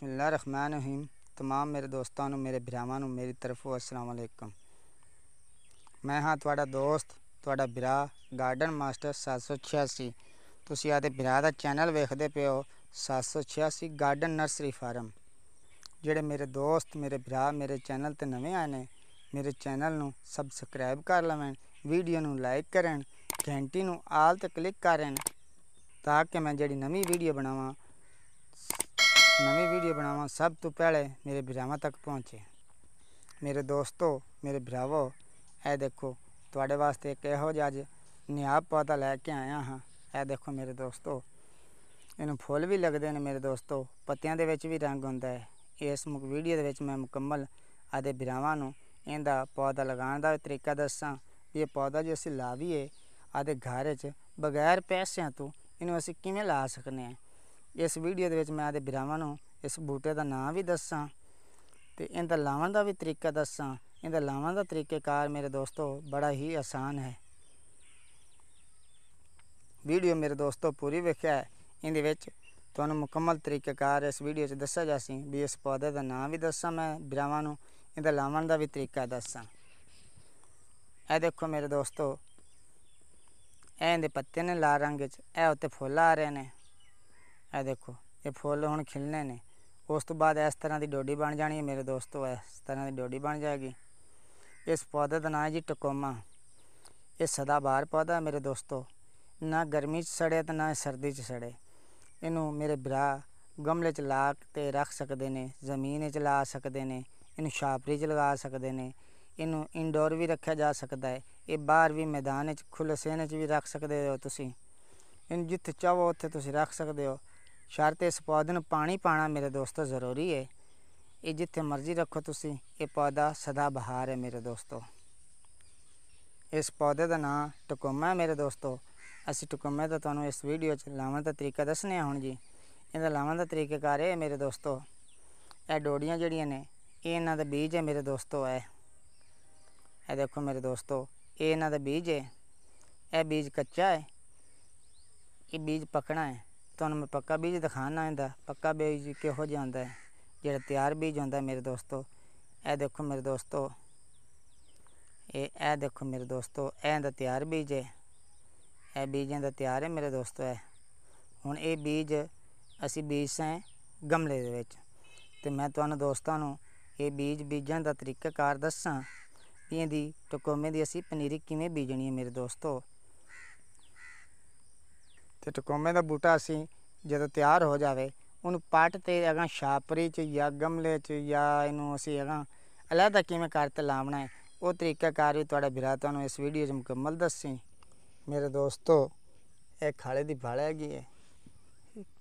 ਬismillah ਰਹਿਮਾਨ ਰਹੀਮ ਤਮਾਮ ਮੇਰੇ ਦੋਸਤਾਂ ਨੂੰ ਮੇਰੇ ਭਰਾਵਾਂ ਨੂੰ ਮੇਰੀ ਤਰਫੋਂ ਅਸਲਾਮ ਅਲੈਕਮ ਮੈਂ ਹਾਂ ਤੁਹਾਡਾ ਦੋਸਤ ਤੁਹਾਡਾ ਭਰਾ ਗਾਰਡਨ ਮਾਸਟਰ 786 ਤੁਸੀਂ ਆਦੇ ਭਰਾ ਦਾ ਚੈਨਲ ਵੇਖਦੇ ਪਿਓ 786 ਗਾਰਡਨ ਨਰਸਰੀ ਫਾਰਮ ਜਿਹੜੇ ਮੇਰੇ ਦੋਸਤ ਮੇਰੇ ਭਰਾ ਮੇਰੇ ਚੈਨਲ ਤੇ ਨਵੇਂ ਆਏ ਨੇ ਮੇਰੇ ਚੈਨਲ ਨੂੰ ਸਬਸਕ੍ਰਾਈਬ ਕਰ ਲਵਣ ਵੀਡੀਓ ਨੂੰ ਲਾਈਕ ਕਰਨ ਘੰਟੀ ਨੂੰ ਆਲ ਤੇ ਕਲਿੱਕ ਕਰਨ ਤਾਂ ਕਿ ਮੈਂ ਜਿਹੜੀ ਨਵੀਂ ਵੀਡੀਓ ਬਣਾਵਾਂ ਨਵੀਂ ਵੀਡੀਓ ਬਣਾਵਾਂ ਸਭ ਤੋਂ ਪਹਿਲੇ ਮੇਰੇ ਭਰਾਵਾਂ ਤੱਕ ਪਹੁੰਚੇ ਮੇਰੇ ਦੋਸਤੋ ਮੇਰੇ ਭਰਾਵੋ ਇਹ ਦੇਖੋ ਤੁਹਾਡੇ ਵਾਸਤੇ ਇੱਕ ਇਹੋ ਜਿਹਾ ਅੱਜ ਨਿਆਪ ਲੈ ਕੇ ਆਇਆ ਹਾਂ ਇਹ ਦੇਖੋ ਮੇਰੇ ਦੋਸਤੋ ਇਹਨੂੰ ਫੁੱਲ ਵੀ ਲੱਗਦੇ ਨੇ ਮੇਰੇ ਦੋਸਤੋ ਪੱਤਿਆਂ ਦੇ ਵਿੱਚ ਵੀ ਰੰਗ ਹੁੰਦਾ ਹੈ ਇਸ ਮੁਕ ਵੀਡੀਓ ਦੇ ਵਿੱਚ ਮੈਂ ਮੁਕੰਮਲ ਆਦੇ ਭਰਾਵਾਂ ਨੂੰ ਇਹਦਾ ਪੌਦਾ ਲਗਾਉਣ ਦਾ ਤਰੀਕਾ ਦੱਸਾਂ ਇਹ ਪੌਦਾ ਜੇ ਅਸੀਂ ਲਾਵੀਏ ਆਦੇ ਘਰ 'ਚ ਬਗੈਰ ਪੈਸਿਆਂ ਤੋਂ ਇਹਨੂੰ ਅਸੀਂ ਕਿਵੇਂ ਲਾ ਸਕਨੇ ਆ ਇਸ ਵੀਡੀਓ ਦੇ ਵਿੱਚ ਮੈਂ ਆਦੇ ਵਿਰਾਵਾਂ ਨੂੰ ਇਸ ਬੂਟੇ ਦਾ ਨਾਮ ਵੀ ਦੱਸਾਂ ਤੇ ਇਹਦਾ ਲਾਉਣ ਦਾ ਵੀ ਤਰੀਕਾ ਦੱਸਾਂ ਇਹਦਾ ਲਾਉਣ ਦਾ ਤਰੀਕੇਕਾਰ ਮੇਰੇ ਦੋਸਤੋ ਬੜਾ ਹੀ ਆਸਾਨ ਹੈ ਵੀਡੀਓ ਮੇਰੇ ਦੋਸਤੋ ਪੂਰੀ ਵੇਖਿਆ ਇਹਦੇ ਵਿੱਚ ਤੁਹਾਨੂੰ ਮੁਕੰਮਲ ਤਰੀਕਾਕਾਰ ਇਸ ਵੀਡੀਓ 'ਚ ਦੱਸਿਆ ਜਾ ਸੀ ਵੀ ਇਸ ਪੌਦੇ ਦਾ ਨਾਮ ਵੀ ਦੱਸਾਂ ਮੈਂ ਵਿਰਾਵਾਂ ਨੂੰ ਇਹਦਾ ਲਾਉਣ ਦਾ ਵੀ ਤਰੀਕਾ ਦੱਸਾਂ ਇਹ ਦੇਖੋ ਮੇਰੇ ਦੋਸਤੋ ਇਹਦੇ ਪੱਤੇ ਨੇ ਲਾਲ ਰੰਗ 'ਚ ਇਹ ਉੱਤੇ ਫੁੱਲ ਆ ਰਹੇ ਨੇ ਇਹ ਦੇਖੋ ਇਹ ਫੁੱਲ ਹੁਣ ਖਿਲਨੇ ਨੇ ਉਸ ਤੋਂ ਬਾਅਦ ਇਸ ਤਰ੍ਹਾਂ ਦੀ ਡੋਡੀ ਬਣ ਜਾਣੀ ਹੈ ਮੇਰੇ ਦੋਸਤੋ ਇਸ ਤਰ੍ਹਾਂ ਦੀ ਡੋਡੀ ਬਣ ਜਾਏਗੀ ਇਸ ਪੌਦੇ ਦਾ ਨਾਮ ਹੈ ਜੀ ਟਕੋਮਾ ਇਹ ਬਾਹਰ ਪੌਦਾ ਹੈ ਮੇਰੇ ਦੋਸਤੋ ਨਾ ਗਰਮੀ 'ਚ ਸੜੇ ਤੇ ਨਾ ਸਰਦੀ 'ਚ ਸੜੇ ਇਹਨੂੰ ਮੇਰੇ ਭਰਾ ਗਮਲੇ 'ਚ ਲਾ ਕੇ ਰੱਖ ਸਕਦੇ ਨੇ ਜ਼ਮੀਨ 'ਚ ਲਾ ਸਕਦੇ ਨੇ ਇਹਨੂੰ ਛਾਪਰੀ 'ਚ ਲਗਾ ਸਕਦੇ ਨੇ ਇਹਨੂੰ ਇਨਡੋਰ ਵੀ ਰੱਖਿਆ ਜਾ ਸਕਦਾ ਹੈ ਇਹ ਬਾਹਰ ਵੀ ਮੈਦਾਨ 'ਚ ਖੁੱਲ੍ਹੇ ਸੇਨ 'ਚ ਵੀ ਰੱਖ ਸਕਦੇ ਹੋ ਤੁਸੀਂ ਇਹਨੂੰ ਜਿੱਥੇ ਚਾਹੋ ਉੱਥੇ ਤੁਸੀਂ ਰੱਖ ਸਕਦੇ ਹੋ ਸ਼ਰਤ ਇਸ ਪੌਦੇ ਨੂੰ ਪਾਣੀ ਪਾਣਾ ਮੇਰੇ ਦੋਸਤੋ ਜ਼ਰੂਰੀ ਹੈ ਇਹ ਜਿੱਥੇ ਮਰਜ਼ੀ ਰੱਖੋ ਤੁਸੀਂ ਇਹ ਪੌਦਾ ਸਦਾ ਬਹਾਰ ਹੈ ਮੇਰੇ ਦੋਸਤੋ ਇਸ ਪੌਦੇ ਦਾ ਨਾਮ ਟਕੋਮਾ ਮੇਰੇ ਦੋਸਤੋ ਅਸੀਂ ਟਕੋਮਾ ਦਾ ਤੁਹਾਨੂੰ ਇਸ ਵੀਡੀਓ 'ਚ ਲਾਉਣ ਦਾ ਤਰੀਕਾ ਆ ਹੁਣ ਜੀ ਇਹਦਾ ਲਾਉਣ ਦਾ ਕਰ ਇਹ ਮੇਰੇ ਦੋਸਤੋ ਇਹ ਡੋੜੀਆਂ ਜਿਹੜੀਆਂ ਨੇ ਇਹ ਇਹਨਾਂ ਦਾ ਬੀਜ ਹੈ ਮੇਰੇ ਦੋਸਤੋ ਹੈ ਇਹ ਦੇਖੋ ਮੇਰੇ ਦੋਸਤੋ ਇਹ ਇਹਨਾਂ ਦਾ ਬੀਜ ਹੈ ਇਹ ਬੀਜ ਕੱਚਾ ਹੈ ਇਹ ਬੀਜ ਪਕਣਾ ਹੈ ਤੁਹਾਨੂੰ ਮੈਂ ਪੱਕਾ ਬੀਜ ਦਿਖਾਣਾ ਆਂਦਾ ਪੱਕਾ ਬੀਜ ਕਿਹੋ ਜਿਹਾ ਆਂਦਾ ਹੈ ਜਿਹੜਾ ਤਿਆਰ ਬੀਜ ਹੁੰਦਾ ਮੇਰੇ ਦੋਸਤੋ ਇਹ ਦੇਖੋ ਮੇਰੇ ਦੋਸਤੋ ਇਹ ਇਹ ਦੇਖੋ ਮੇਰੇ ਦੋਸਤੋ ਇਹ ਦਾ ਤਿਆਰ ਬੀਜ ਹੈ ਇਹ ਬੀਜ ਦਾ ਤਿਆਰ ਹੈ ਮੇਰੇ ਦੋਸਤੋ ਹੈ ਹੁਣ ਇਹ ਬੀਜ ਅਸੀਂ ਬੀਜਾਂ ਗਮਲੇ ਦੇ ਵਿੱਚ ਤੇ ਮੈਂ ਤੁਹਾਨੂੰ ਦੋਸਤਾਂ ਨੂੰ ਇਹ ਬੀਜ ਬੀਜਣ ਦਾ ਤਰੀਕਾ ਕਰ ਦੱਸਾਂ ਇਹਦੀ ਟਕੋਮੇ ਦੀ ਅਸੀਂ ਪਨੀਰੀ ਕਿਵੇਂ ਬੀਜਣੀ ਹੈ ਮੇਰੇ ਦੋਸਤੋ ਤੇ ਟਕੋਮੇ ਦਾ ਬੂਟਾ ਅਸੀਂ ਜਦੋਂ ਤਿਆਰ ਹੋ ਜਾਵੇ ਉਹਨੂੰ ਪੱਟ ਤੇ ਅਗਾ ਛਾਪਰੀ ਚ ਜਾਂ ਗਮਲੇ ਚ ਜਾਂ ਇਹਨੂੰ ਅਸੀਂ ਅਗਾ ਅਲੱਗਾ ਕਿਵੇਂ ਕਰ ਤੇ ਲਾਉਣਾ ਹੈ ਉਹ ਤਰੀਕਾ ਕਰ ਵੀ ਤੁਹਾਡੇ ਵੀਰਾ ਤੁਹਾਨੂੰ ਇਸ ਵੀਡੀਓ 'ਚ ਮੁਕੰਮਲ ਦੱਸੀ ਮੇਰੇ ਦੋਸਤੋ ਇਹ ਖਾਲੇ ਦੀ ਭਾਲ ਹੈਗੀ ਹੈ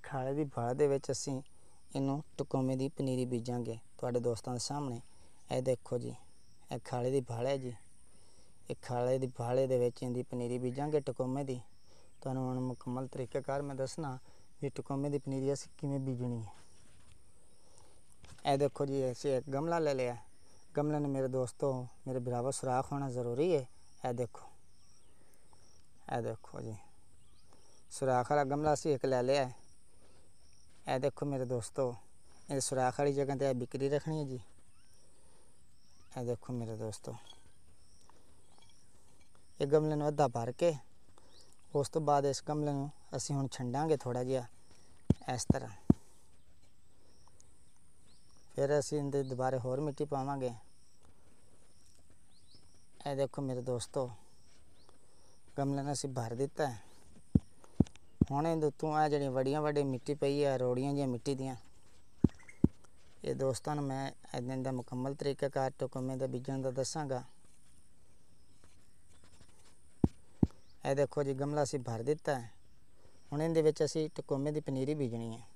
ਖਾਲੇ ਦੀ ਭਾਲ ਦੇ ਵਿੱਚ ਅਸੀਂ ਇਹਨੂੰ ਟਕੋਮੇ ਦੀ ਪਨੀਰੀ ਬੀਜਾਂਗੇ ਤੁਹਾਡੇ ਦੋਸਤਾਂ ਦੇ ਸਾਹਮਣੇ ਇਹ ਦੇਖੋ ਜੀ ਇਹ ਖਾਲੇ ਦੀ ਭਾਲ ਹੈ ਜੀ ਇਹ ਖਾਲੇ ਦੀ ਭਾਲੇ ਦੇ ਵਿੱਚ ਇਹਦੀ ਪਨੀਰੀ ਬੀਜਾਂਗੇ ਟਕੋਮੇ ਦੀ तो हम मुकम्मल तरीक़ाकार मैं दसना भी टकोमे की पनीरी सिक्की कि बीजनी है यह देखो जी असं एक गमला ले लिया गमले ने मेरे दोस्तों मेरे बराबर सुराख होना ज़रूरी है यह देखो यह देखो जी सुराख वाला गमला से एक ले लिया यह देखो मेरे दोस्तों ये सुराख वाली जगह पर बिक्री रखनी है जी यह देखो मेरे दोस्तों ये गमले में अद्धा भर के ਉਸ ਤੋਂ ਬਾਅਦ ਇਸ ਕਮਲੇ ਨੂੰ ਅਸੀਂ ਹੁਣ ਛੰਡਾਂਗੇ ਥੋੜਾ ਜਿਹਾ ਇਸ ਤਰ੍ਹਾਂ ਫਿਰ ਅਸੀਂ ਇਹਦੇ ਦੁਬਾਰੇ ਹੋਰ ਮਿੱਟੀ ਪਾਵਾਂਗੇ ਇਹ ਦੇਖੋ ਮੇਰੇ ਦੋਸਤੋ ਗਮਲੇ ਨੂੰ ਅਸੀਂ ਭਰ ਦਿੱਤਾ ਹੈ ਹੁਣ ਇਹਦੇ ਤੋਂ ਆ ਜਿਹੜੀਆਂ ਵੱਡੀਆਂ ਵੱਡੀਆਂ ਮਿੱਟੀ ਪਈ ਹੈ ਰੋੜੀਆਂ ਜਿਹੀਆਂ ਮਿੱਟੀ ਦੀਆਂ ਇਹ ਦੋਸਤਾਂ ਨੂੰ ਮੈਂ ਇਹਨਾਂ ਦਾ ਮੁਕੰਮਲ ਤਰੀਕਾਕਾਰ ਟੋਕਮੇ ਦਾ ਬੀਜਣ ਦਾ ਦੱਸਾਂਗਾ ਇਹ ਦੇਖੋ ਜੀ ਗਮਲਾ ਅਸੀਂ ਭਰ ਦਿੱਤਾ ਹੈ ਹੁਣ ਇਹਦੇ ਵਿੱਚ ਅਸੀਂ ਟਕੋਮੇ ਦੀ ਪਨੀਰੀ ਬੀਜਣੀ ਹੈ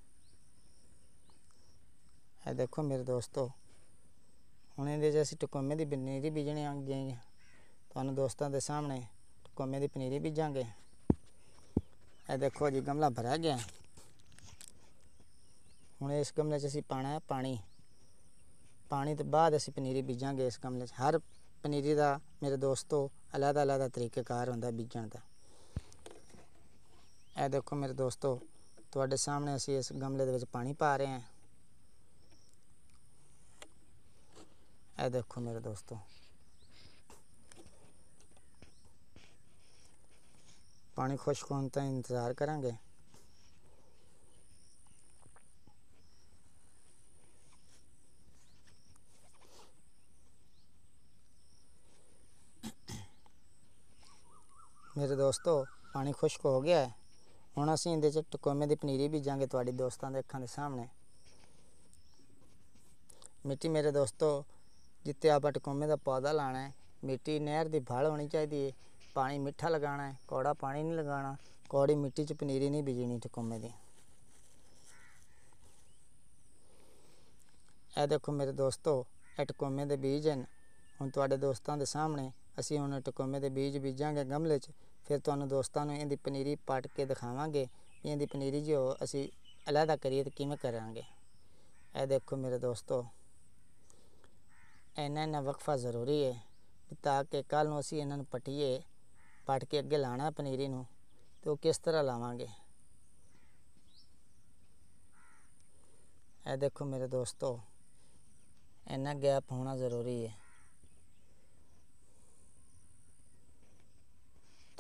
ਇਹ ਦੇਖੋ ਮੇਰੇ ਦੋਸਤੋ ਹੁਣ ਇਹਦੇ ਵਿੱਚ ਅਸੀਂ ਟਕੋਮੇ ਦੀ ਪਨੀਰੀ ਬੀਜਣੀ ਗਏ ਤੁਹਾਨੂੰ ਦੋਸਤਾਂ ਦੇ ਸਾਹਮਣੇ ਟਕੋਮੇ ਦੀ ਪਨੀਰੀ ਬੀਜਾਂਗੇ ਇਹ ਦੇਖੋ ਜੀ ਗਮਲਾ ਭਰਿਆ ਗਿਆ ਹੁਣ ਇਸ ਗਮਲੇ 'ਚ ਅਸੀਂ ਪਾਣਾ ਹੈ ਪਾਣੀ ਪਾਣੀ ਤੋਂ ਬਾਅਦ ਅਸੀਂ ਪਨੀਰੀ ਬੀਜਾਂਗੇ ਇਸ ਗਮਲੇ 'ਚ ਹਰ ਪਨੀਰੀ ਦਾ ਮੇਰੇ ਦੋਸਤੋ ਅਲੱਗ ਅਲੱਗ ਤਰੀਕੇਕਾਰ ਹੁੰਦਾ ਬੀਜਣ ਦਾ ਇਹ ਦੇਖੋ ਮੇਰੇ ਦੋਸਤੋ ਤੁਹਾਡੇ ਸਾਹਮਣੇ ਅਸੀਂ ਇਸ ਗਮਲੇ ਦੇ ਵਿੱਚ ਪਾਣੀ ਪਾ ਰਹੇ ਹਾਂ ਇਹ ਦੇਖੋ ਮੇਰੇ ਦੋਸਤੋ ਪਾਣੀ ਖੁਸ਼ਕ ਹੋਣ ਤੱਕ ਇੰਤਜ਼ਾਰ ਕਰਾਂਗੇ ਮੇਰੇ ਦੋਸਤੋ ਪਾਣੀ ਖੁਸ਼ਕ ਹੋ ਗਿਆ ਹੈ ਹੁਣ ਅਸੀਂ ਇਹਦੇ 'ਚ ਟਕੋਮੇ ਦੀ ਪਨੀਰੀ ਬੀਜਾਂਗੇ ਤੁਹਾਡੀ ਦੋਸਤਾਂ ਦੇ ਅੱਖਾਂ ਦੇ ਸਾਹਮਣੇ ਮਿੱਟੀ ਮੇਰੇ ਦੋਸਤੋ ਜਿੱਤੇ ਆਪਾਂ ਟਕੋਮੇ ਦਾ ਪੌਦਾ ਲਾਣਾ ਹੈ ਮਿੱਟੀ ਨਹਿਰ ਦੀ ਭਾਲ ਹੋਣੀ ਚਾਹੀਦੀ ਹੈ ਪਾਣੀ ਮਿੱਠਾ ਲਗਾਣਾ ਹੈ ਕੋੜਾ ਪਾਣੀ ਨਹੀਂ ਲਗਾਣਾ ਕੋੜੀ ਮਿੱਟੀ 'ਚ ਪਨੀਰੀ ਨਹੀਂ ਬੀਜਣੀ ਟਕੋਮੇ ਦੀ ਇਹ ਦੇਖੋ ਮੇਰੇ ਦੋਸਤੋ ਇਹ ਟਕੋਮੇ ਦੇ ਬੀਜ ਹਨ ਹੁਣ ਤੁਹਾਡੇ ਦੋਸਤਾਂ ਦੇ ਸਾਹਮਣੇ ਅਸੀਂ ਹੁਣ ਟਕੋਮੇ ਦੇ ਬੀਜ ਬੀਜਾਂਗੇ ਗਮਲੇ 'ਚ ਫਿਰ ਤੁਹਾਨੂੰ ਦੋਸਤਾਂ ਨੂੰ ਇਹਦੀ ਪਨੀਰੀ ਪਾਟ ਕੇ ਦਿਖਾਵਾਂਗੇ ਇਹਦੀ ਪਨੀਰੀ ਜੋ ਅਸੀਂ ਅਲੱਦਾ ਕਰੀਏ ਤਾਂ ਕਿਵੇਂ ਕਰਾਂਗੇ ਇਹ ਦੇਖੋ ਮੇਰੇ ਦੋਸਤੋ ਇਹਨਾਂ ਨਾਲ ਵਕਫਾ ਜ਼ਰੂਰੀ ਹੈ ਤਾਂ ਕਿ ਕੱਲ ਨੂੰ ਅਸੀਂ ਇਹਨਾਂ ਨੂੰ ਪਟੀਏ ਪਟ ਕੇ ਅੱਗੇ ਲਾਣਾ ਪਨੀਰੀ ਨੂੰ ਤੇ ਉਹ ਕਿਸ ਤਰ੍ਹਾਂ ਲਾਵਾਂਗੇ ਇਹ ਦੇਖੋ ਮੇਰੇ ਦੋਸਤੋ ਇਹਨਾਂ ਗੈਪ ਹੋਣਾ ਜ਼ਰੂਰੀ ਹੈ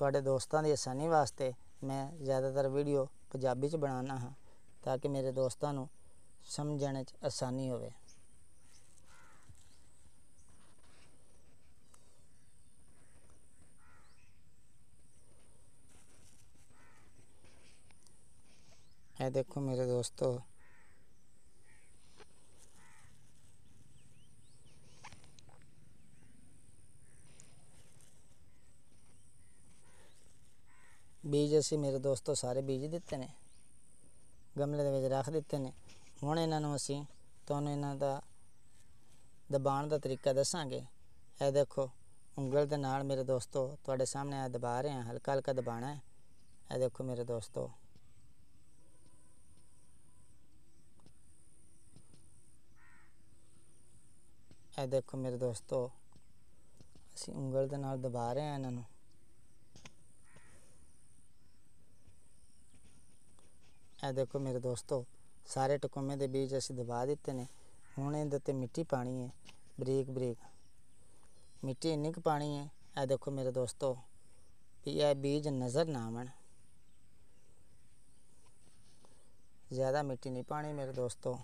ਤੁਹਾਡੇ ਦੋਸਤਾਂ ਦੀ ਆਸਾਨੀ ਵਾਸਤੇ ਮੈਂ ਜ਼ਿਆਦਾਤਰ ਵੀਡੀਓ ਪੰਜਾਬੀ 'ਚ ਬਣਾਉਣਾ ਹਾਂ ਤਾਂ ਕਿ ਮੇਰੇ ਦੋਸਤਾਂ ਨੂੰ ਸਮਝਣ 'ਚ ਆਸਾਨੀ ਹੋਵੇ ਇਹ ਦੇਖੋ ਮੇਰੇ ਦੋਸਤੋ ਬੀਜ ਅਸੀਂ ਮੇਰੇ ਦੋਸਤੋ ਸਾਰੇ ਬੀਜ ਦਿੱਤੇ ਨੇ ਗਮਲੇ ਦੇ ਵਿੱਚ ਰੱਖ ਦਿੱਤੇ ਨੇ ਹੁਣ ਇਹਨਾਂ ਨੂੰ ਅਸੀਂ ਤੁਹਾਨੂੰ ਇਹਨਾਂ ਦਾ ਦਬਾਉਣ ਦਾ ਤਰੀਕਾ ਦੱਸਾਂਗੇ ਇਹ ਦੇਖੋ ਉਂਗਲ ਦੇ ਨਾਲ ਮੇਰੇ ਦੋਸਤੋ ਤੁਹਾਡੇ ਸਾਹਮਣੇ ਆ ਦਬਾ ਰਹੇ ਹਾਂ ਹਲਕਾ ਹਲਕਾ ਦਬਾਣਾ ਹੈ ਇਹ ਦੇਖੋ ਮੇਰੇ ਦੋਸਤੋ ਇਹ ਦੇਖੋ ਮੇਰੇ ਦੋਸਤੋ ਅਸੀਂ ਉਂਗਲ ਦੇ ਨਾਲ ਦਬਾ ਰਹੇ ਹਾਂ ਇਹਨਾਂ ਨੂੰ ਇਹ ਦੇਖੋ ਮੇਰੇ ਦੋਸਤੋ ਸਾਰੇ ਟਕੋਮੇ ਦੇ ਬੀਜ ਅਸੀਂ ਦਬਾ ਦਿੱਤੇ ਨੇ ਹੁਣ ਇਹਦੇ ਤੇ ਮਿੱਟੀ ਪਾਣੀ ਹੈ ਬਰੀਕ ਬਰੀਕ ਮਿੱਟੀ ਇੰਨੀ ਕੁ ਪਾਣੀ ਹੈ ਇਹ ਦੇਖੋ ਮੇਰੇ ਦੋਸਤੋ ਵੀ ਇਹ ਬੀਜ ਨਜ਼ਰ ਨਾ ਆਵਣ ਜ਼ਿਆਦਾ ਮਿੱਟੀ ਨਹੀਂ ਪਾਣੀ ਮੇਰੇ ਦੋਸਤੋ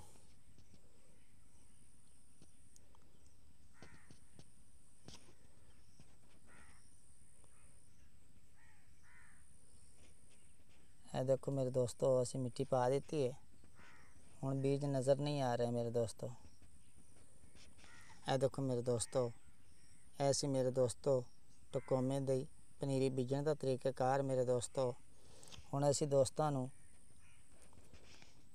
ਦੇਖੋ ਮੇਰੇ ਦੋਸਤੋ ਅਸੀਂ ਮਿੱਟੀ ਪਾ ਦਿੱਤੀ ਹੈ ਹੁਣ ਬੀਜ ਨਜ਼ਰ ਨਹੀਂ ਆ ਰਿਹਾ ਮੇਰੇ ਦੋਸਤੋ ਇਹ ਦੇਖੋ ਮੇਰੇ ਦੋਸਤੋ ਐਸੀ ਮੇਰੇ ਦੋਸਤੋ ਟਕੋਮੇ ਦੇ ਪਨੀਰੀ ਬੀਜਣ ਦਾ ਤਰੀਕਾਕਾਰ ਮੇਰੇ ਦੋਸਤੋ ਹੁਣ ਅਸੀਂ ਦੋਸਤਾਂ ਨੂੰ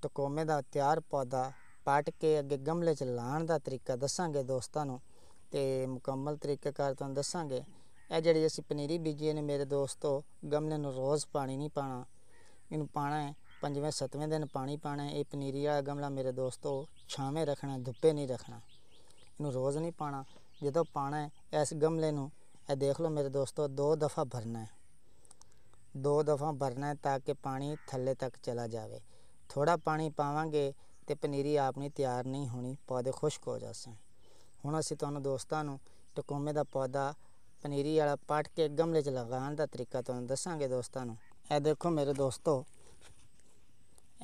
ਟਕੋਮੇ ਦਾ ਤਿਆਰ ਪੌਦਾ ਪਾਟ ਕੇ ਅੱਗੇ ਗਮਲੇ 'ਚ ਲਾਉਣ ਦਾ ਤਰੀਕਾ ਦੱਸਾਂਗੇ ਦੋਸਤਾਂ ਨੂੰ ਤੇ ਮੁਕੰਮਲ ਤਰੀਕਾਕਾਰ ਤੁਹਾਨੂੰ ਦੱਸਾਂਗੇ ਇਹ ਜਿਹੜੀ ਅਸੀਂ ਪਨੀਰੀ ਬੀਜੀ ਨੇ ਮੇਰੇ ਦੋਸਤੋ ਗਮਲੇ ਨੂੰ ਰੋਜ਼ ਪਾਣੀ ਨਹੀਂ ਪਾਣਾ ਇਹਨੂੰ ਪਾਣਾ ਹੈ ਪੰਜਵੇਂ ਸਤਵੇਂ ਦਿਨ ਪਾਣੀ ਪਾਣਾ ਹੈ ਇਹ ਪਨੀਰੀ ਵਾਲਾ ਗਮਲਾ ਮੇਰੇ ਦੋਸਤੋ ਛਾਵੇਂ ਰੱਖਣਾ ਧੁੱਪੇ ਨਹੀਂ ਰੱਖਣਾ ਇਹਨੂੰ ਰੋਜ਼ ਨਹੀਂ ਪਾਣਾ ਜਦੋਂ ਪਾਣਾ ਹੈ ਇਸ ਗਮਲੇ ਨੂੰ ਇਹ ਦੇਖ ਲਓ ਮੇਰੇ ਦੋਸਤੋ ਦੋ ਦਫਾ ਭਰਨਾ ਹੈ ਦੋ ਦਫਾ ਭਰਨਾ ਹੈ ਤਾਂ ਕਿ ਪਾਣੀ ਥੱਲੇ ਤੱਕ ਚਲਾ ਜਾਵੇ ਥੋੜਾ ਪਾਣੀ ਪਾਵਾਂਗੇ ਤੇ ਪਨੀਰੀ ਆਪਣੀ ਤਿਆਰ ਨਹੀਂ ਹੋਣੀ ਪੌਦੇ ਖੁਸ਼ਕ ਹੋ ਜਾਸਣ ਹੁਣ ਅਸੀਂ ਤੁਹਾਨੂੰ ਦੋਸਤਾਂ ਨੂੰ ਟਕੋਮੇ ਦਾ ਪੌਦਾ ਪਨੀਰੀ ਵਾਲਾ ਪਾਟ ਕੇ ਗਮਲੇ 'ਚ ਲਗਾਉਣ ਦਾ ਤਰੀਕਾ ਤੁਹਾਨੂੰ ਦੱਸਾਂਗੇ ਦੋਸਤਾਂ ਨੂੰ ਇਹ ਦੇਖੋ ਮੇਰੇ ਦੋਸਤੋ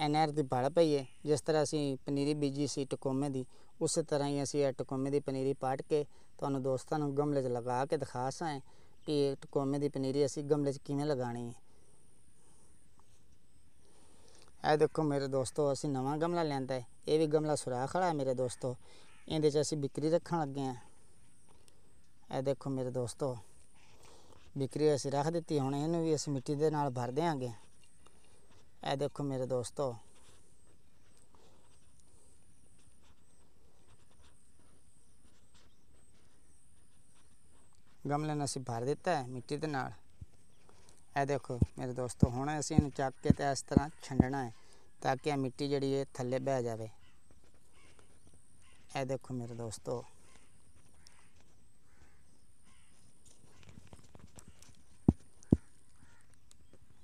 ਐਨਆਰ ਦੀ ਭੜ ਪਈ ਹੈ ਜਿਸ ਤਰ੍ਹਾਂ ਅਸੀਂ ਪਨੀਰੀ ਬੀਜੀ ਸੀ ਟਕੋਮੇ ਦੀ ਉਸੇ ਤਰ੍ਹਾਂ ਹੀ ਅਸੀਂ ਟਕੋਮੇ ਦੀ ਪਨੀਰੀ ਪਾਟ ਕੇ ਤੁਹਾਨੂੰ ਦੋਸਤਾਂ ਨੂੰ ਗਮਲੇ 'ਚ ਲਗਾ ਕੇ ਦਿਖਾ ਸਾਂ ਕਿ ਟਕੋਮੇ ਦੀ ਪਨੀਰੀ ਅਸੀਂ ਗਮਲੇ 'ਚ ਕਿਵੇਂ ਲਗਾਣੀ ਹੈ ਇਹ ਦੇਖੋ ਮੇਰੇ ਦੋਸਤੋ ਅਸੀਂ ਨਵਾਂ ਗਮਲਾ ਲੈਂਦਾ ਹੈ ਇਹ ਵੀ ਗਮਲਾ ਸੁਰਾਖ ਖੜਾ ਹੈ ਮੇਰੇ ਦੋਸਤੋ ਇਹਦੇ 'ਚ ਅਸੀਂ ਵਿਕਰੀ ਰੱਖਣ ਲੱਗੇ ਆ ਇਹ ਦੇਖੋ ਮੇਰੇ ਦੋਸਤੋ ਵਿਕਰੀ ਅਸੀਂ ਰੱਖ ਦਿੱਤੀ ਹੁਣ ਇਹਨੂੰ ਵੀ ਅਸੀਂ ਮਿੱਟੀ ਦੇ ਨਾਲ ਭਰ ਦੇਾਂਗੇ ਇਹ ਦੇਖੋ ਮੇਰੇ ਦੋਸਤੋ ਗਮਲੇ ਨਾਲ ਅਸੀਂ ਭਰ ਦਿੱਤਾ ਹੈ ਮਿੱਟੀ ਦੇ ਨਾਲ ਇਹ ਦੇਖੋ ਮੇਰੇ ਦੋਸਤੋ ਹੁਣ ਅਸੀਂ ਇਹਨੂੰ ਚੱਕ ਕੇ ਤੇ ਇਸ ਤਰ੍ਹਾਂ ਛੰਡਣਾ ਹੈ ਤਾਂ ਕਿ ਇਹ ਮਿੱਟੀ ਜਿਹੜੀ ਹੈ ਥੱਲੇ ਬਹਿ ਜਾਵੇ ਇਹ ਦੇਖੋ ਮੇਰੇ ਦੋਸਤੋ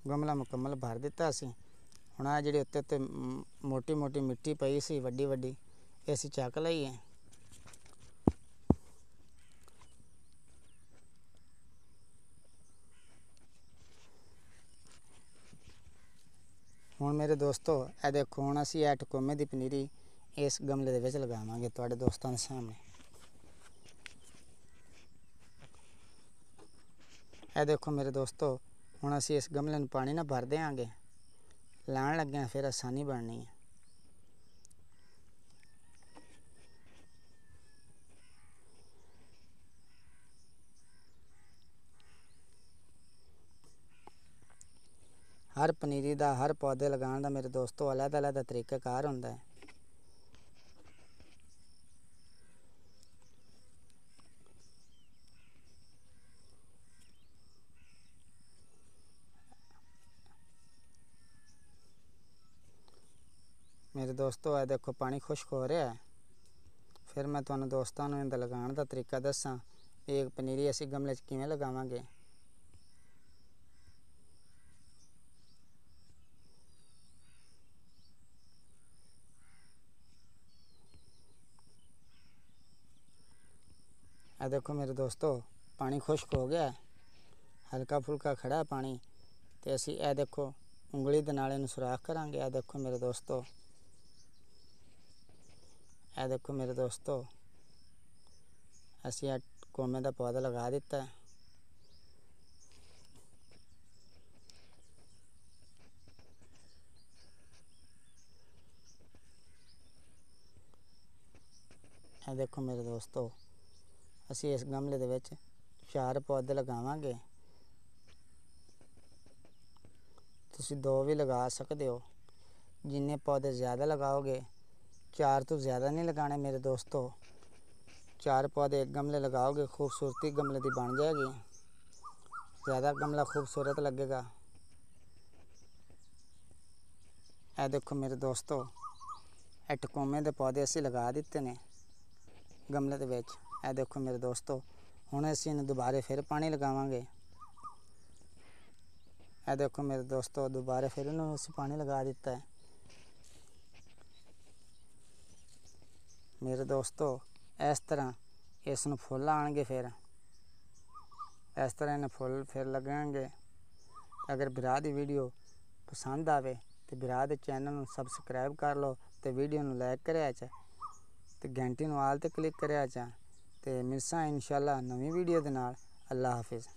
ਗਮਲਾ ਮੁਕੰਮਲ ਭਰ ਦਿੱਤਾ ਸੀ ਹੁਣ ਆ ਜਿਹੜੇ ਉੱਤੇ ਉੱਤੇ ਮੋਟੀ ਮੋਟੀ ਮਿੱਟੀ ਪਈ ਸੀ ਵੱਡੀ ਵੱਡੀ ਇਹ ਅਸੀਂ ਚੱਕ ਲਈ ਹੈ ਹੁਣ ਮੇਰੇ ਦੋਸਤੋ ਇਹ ਦੇਖੋ ਹੁਣ ਅਸੀਂ ਐਟ ਕੋਮੇ ਦੀ ਪਨੀਰੀ ਇਸ ਗਮਲੇ ਦੇ ਵਿੱਚ ਲਗਾਵਾਂਗੇ ਤੁਹਾਡੇ ਦੋਸਤਾਂ ਦੇ ਸਾਹਮਣੇ ਇਹ ਦੇਖੋ ਮੇਰੇ ਦੋਸਤੋ ਹੁਣ ਅਸੀਂ ਇਸ ਗਮਲੇ ਨੂੰ ਪਾਣੀ ਨਾਲ ਭਰ ਦੇਾਂਗੇ ਲਾਣ ਲੱਗੇ ਆ ਫਿਰ ਆਸਾਨੀ ਬਣਨੀ ਹੈ ਹਰ ਪਨੀਰੀ ਦਾ ਹਰ ਪੌਦੇ ਲਗਾਉਣ ਦਾ ਮੇਰੇ ਦੋਸਤੋ ਅਲੱਗ-ਅਲੱਗ ਤਰੀਕਾਕਾਰ ਹੁੰਦਾ ਹੈ ਮੇਰੇ ਦੋਸਤੋ ਆ ਦੇਖੋ ਪਾਣੀ ਖੁਸ਼ਕ ਹੋ ਰਿਹਾ ਹੈ ਫਿਰ ਮੈਂ ਤੁਹਾਨੂੰ ਦੋਸਤਾਂ ਨੂੰ ਇਹਦਾ ਲਗਾਉਣ ਦਾ ਤਰੀਕਾ ਦੱਸਾਂ ਇੱਕ ਪਨੀਰੀ ਅਸੀਂ ਗਮਲੇ 'ਚ ਕਿਵੇਂ ਲਗਾਵਾਂਗੇ ਆ ਦੇਖੋ ਮੇਰੇ ਦੋਸਤੋ ਪਾਣੀ ਖੁਸ਼ਕ ਹੋ ਗਿਆ ਹਲਕਾ ਫੁਲਕਾ ਖੜਾ ਪਾਣੀ ਤੇ ਅਸੀਂ ਇਹ ਦੇਖੋ ਉਂਗਲੀ ਦੇ ਨਾਲ ਇਹਨੂੰ ਸੁਰਾਖ ਕਰਾਂਗੇ ਆ ਦੇਖੋ ਮੇਰੇ ਦੋਸਤੋ ऐ देखो मेरे दोस्तों असी कोमे का पौधा लगा दिता है देखो मेरे दोस्तों असी इस गमले के चार पौधे लगावे तुम दो भी लगा सकते हो जिन्हें पौधे ज़्यादा लगाओगे ਚਾਰ ਤੋਂ ਜ਼ਿਆਦਾ ਨਹੀਂ ਲਗਾਣੇ ਮੇਰੇ ਦੋਸਤੋ ਚਾਰ ਪੌਦੇ ਇੱਕ ਗਮਲੇ ਲਗਾਓਗੇ ਖੂਬਸੂਰਤੀ ਗਮਲੇ ਦੀ ਬਣ ਜਾਏਗੀ ਜ਼ਿਆਦਾ ਗਮਲਾ ਖੂਬਸੂਰਤ ਲੱਗੇਗਾ ਇਹ ਦੇਖੋ ਮੇਰੇ ਦੋਸਤੋ ਇਹ ਟਕੋਮੇ ਦੇ ਪੌਦੇ ਅਸੀਂ ਲਗਾ ਦਿੱਤੇ ਨੇ ਗਮਲੇ ਦੇ ਵਿੱਚ ਇਹ ਦੇਖੋ ਮੇਰੇ ਦੋਸਤੋ ਹੁਣ ਅਸੀਂ ਇਹਨੂੰ ਦੁਬਾਰੇ ਫਿਰ ਪਾਣੀ ਲਗਾਵਾਂਗੇ ਇਹ ਦੇਖੋ ਮੇਰੇ ਦੋਸਤੋ ਦੁਬਾਰੇ ਫਿਰ ਇਹਨੂੰ ਅਸੀਂ ਪਾਣੀ ਲਗਾ ਦਿੱਤਾ ਹੈ ਮੇਰੇ ਦੋਸਤੋ ਇਸ ਤਰ੍ਹਾਂ ਇਸ ਨੂੰ ਫੁੱਲ ਆਣਗੇ ਫਿਰ ਇਸ ਤਰ੍ਹਾਂ ਇਹਨਾਂ ਫੁੱਲ ਫਿਰ ਲੱਗਣਗੇ ਅਗਰ ਵਿਰਾਹ ਦੀ ਵੀਡੀਓ ਪਸੰਦ ਆਵੇ ਤੇ ਵਿਰਾਹ ਦੇ ਚੈਨਲ ਨੂੰ ਸਬਸਕ੍ਰਾਈਬ ਕਰ ਲਓ ਤੇ ਵੀਡੀਓ ਨੂੰ ਲਾਈਕ ਕਰਿਆ ਚ ਤੇ ਘੰਟੀ ਨੂੰ ਆਲ ਤੇ ਕਲਿੱਕ ਕਰਿਆ ਚ ਤੇ ਮਿਲਸਾਂ ਇਨਸ਼ਾਅੱਲਾ ਨਵੀਂ ਵੀਡੀਓ ਦੇ ਨਾਲ ਅੱਲਾਹ ਹਾਫਿਜ਼